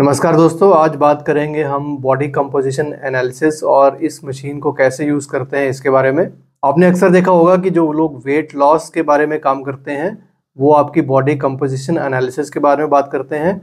नमस्कार दोस्तों आज बात करेंगे हम बॉडी कंपोजिशन एनालिसिस और इस मशीन को कैसे यूज़ करते हैं इसके बारे में आपने अक्सर देखा होगा कि जो लोग वेट लॉस के बारे में काम करते हैं वो आपकी बॉडी कंपोजिशन एनालिसिस के बारे में बात करते हैं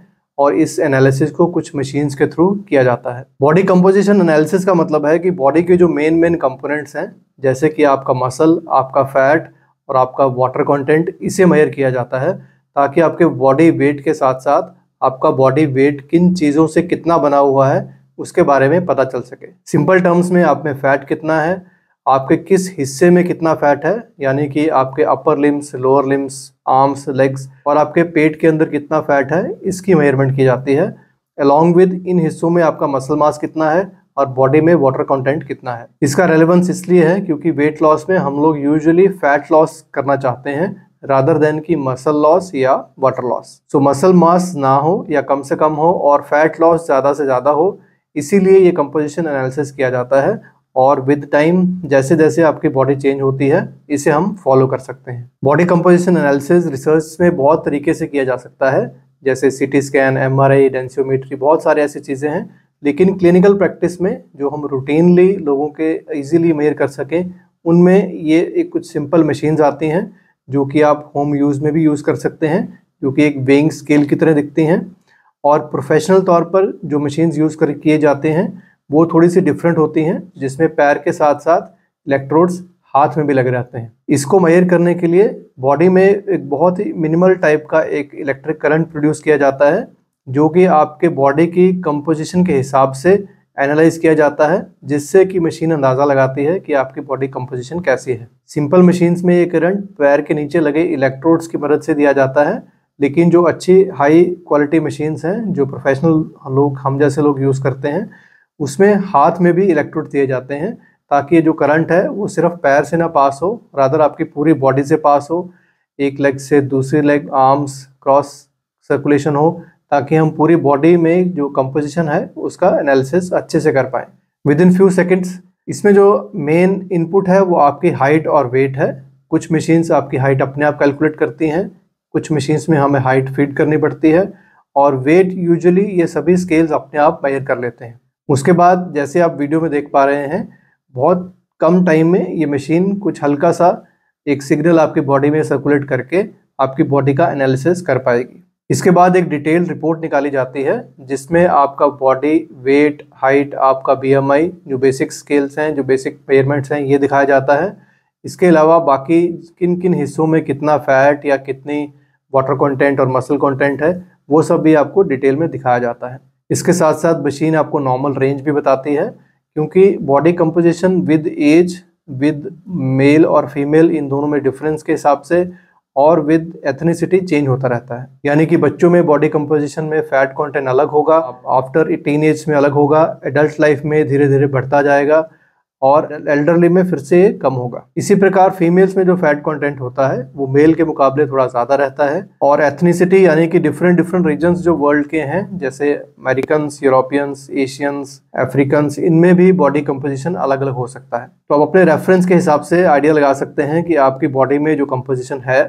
और इस एनालिसिस को कुछ मशीन्स के थ्रू किया जाता है बॉडी कंपोजिशन एनालिसिस का मतलब है कि बॉडी के जो मेन मेन कंपोनेंट्स हैं जैसे कि आपका मसल आपका फैट और आपका वाटर कंटेंट इसे मेयर किया जाता है ताकि आपके बॉडी वेट के साथ साथ आपका बॉडी वेट किन चीज़ों से कितना बना हुआ है उसके बारे में पता चल सके सिंपल टर्म्स में आप में फ़ैट कितना है आपके किस हिस्से में कितना फैट है यानी कि आपके upper limbs lower limbs arms legs और आपके पेट के अंदर कितना फैट है इसकी मेजरमेंट की जाती है अलॉन्ग विद इन हिस्सों में आपका मसल मास कितना है और बॉडी में वाटर कंटेंट कितना है इसका रेलेवेंस इसलिए है क्योंकि वेट लॉस में हम लोग यूजुअली फैट लॉस करना चाहते हैं रादर देन की मसल लॉस या water loss so muscle mass ना हो या कम से कम हो और फैट लॉस ज़्यादा से ज़्यादा हो इसीलिए ये कंपोजिशन एनालिसिस किया जाता है और विद टाइम जैसे जैसे आपकी बॉडी चेंज होती है इसे हम फॉलो कर सकते हैं बॉडी कंपोजिशन एनालिसिस रिसर्च में बहुत तरीके से किया जा सकता है जैसे C T scan M R I densitometry बहुत सारी ऐसी चीज़ें हैं लेकिन क्लिनिकल प्रैक्टिस में जो हम रूटीनली लोगों के इजीली मेयर कर सकें उनमें ये एक कुछ सिंपल मशीन्स आती हैं जो कि आप होम यूज़ में भी यूज़ कर सकते हैं जो कि एक वेइंग स्केल की तरह दिखती हैं और प्रोफेशनल तौर पर जो मशीन्स यूज़ कर किए जाते हैं वो थोड़ी सी डिफरेंट होती हैं जिसमें पैर के साथ साथ इलेक्ट्रोड्स हाथ में भी लगे रहते हैं इसको मयर करने के लिए बॉडी में एक बहुत ही मिनिमल टाइप का एक इलेक्ट्रिक करंट प्रोड्यूस किया जाता है जो कि आपके बॉडी की कंपोजिशन के हिसाब से एनालाइज किया जाता है जिससे कि मशीन अंदाज़ा लगाती है कि आपकी बॉडी कंपोजिशन कैसी है सिंपल मशीन्स में ये करंट पैर के नीचे लगे इलेक्ट्रोड्स की मदद से दिया जाता है लेकिन जो अच्छी हाई क्वालिटी मशीन्स हैं जो प्रोफेशनल लोग हम जैसे लोग यूज़ करते हैं उसमें हाथ में भी इलेक्ट्रोड दिए जाते हैं ताकि ये जो करंट है वो सिर्फ पैर से ना पास हो रादर आपकी पूरी बॉडी से पास हो एक लेग से दूसरे लेग आर्म्स क्रॉस सर्कुलेशन हो ताकि हम पूरी बॉडी में जो कंपोजिशन है उसका एनालिसिस अच्छे से कर पाएं विद इन फ्यू सेकेंड्स इसमें जो मेन इनपुट है वो आपकी हाइट और वेट है कुछ मशीन्स आपकी हाइट अपने आप कैलकुलेट करती हैं कुछ मशीन्स में हमें हाइट फीड करनी पड़ती है और वेट यूजुअली ये सभी स्केल्स अपने आप मेयर कर लेते हैं उसके बाद जैसे आप वीडियो में देख पा रहे हैं बहुत कम टाइम में ये मशीन कुछ हल्का सा एक सिग्नल आपकी बॉडी में सर्कुलेट करके आपकी बॉडी का एनालिसिस कर पाएगी इसके बाद एक डिटेल रिपोर्ट निकाली जाती है जिसमें आपका बॉडी वेट हाइट आपका बीएमआई जो बेसिक स्केल्स हैं जो बेसिक पेयरमेंट्स हैं ये दिखाया जाता है इसके अलावा बाकी किन किन हिस्सों में कितना फैट या कितनी वाटर कंटेंट और मसल कंटेंट है वो सब भी आपको डिटेल में दिखाया जाता है इसके साथ साथ मशीन आपको नॉर्मल रेंज भी बताती है क्योंकि body composition with age with male और फीमेल इन दोनों में डिफरेंस के हिसाब से और विद एथनिसिटी चेंज होता रहता है यानी कि बच्चों में बॉडी कंपोजिशन में फैट कंटेंट अलग होगा आफ्टर टीन एज में अलग होगा एडल्ट लाइफ में धीरे धीरे बढ़ता जाएगा और एल्डरली में फिर से कम होगा इसी प्रकार फीमेल्स में जो फैट कंटेंट होता है वो मेल के मुकाबले थोड़ा ज़्यादा रहता है और एथनिसिटी यानी कि डिफरेंट डिफरेंट रीजन्स जो वर्ल्ड के हैं जैसे अमेरिकन्स यूरोपियंस एशियंस अफ्रीकन्स इनमें भी बॉडी कंपोजिशन अलग अलग हो सकता है तो आप अपने रेफरेंस के हिसाब से आइडिया लगा सकते हैं कि आपकी बॉडी में जो कंपोजिशन है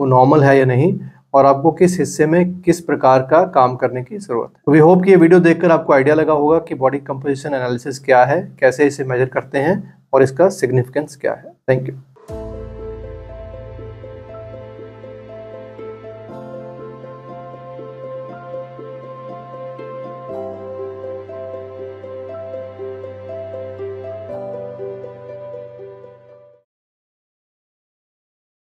वो नॉर्मल है या नहीं और आपको किस हिस्से में किस प्रकार का काम करने की ज़रूरत है वी होप कि ये वीडियो देखकर आपको आइडिया लगा होगा कि बॉडी कंपोजिशन एनालिसिस क्या है कैसे इसे मेजर करते हैं और इसका सिग्निफिकेंस क्या है थैंक यू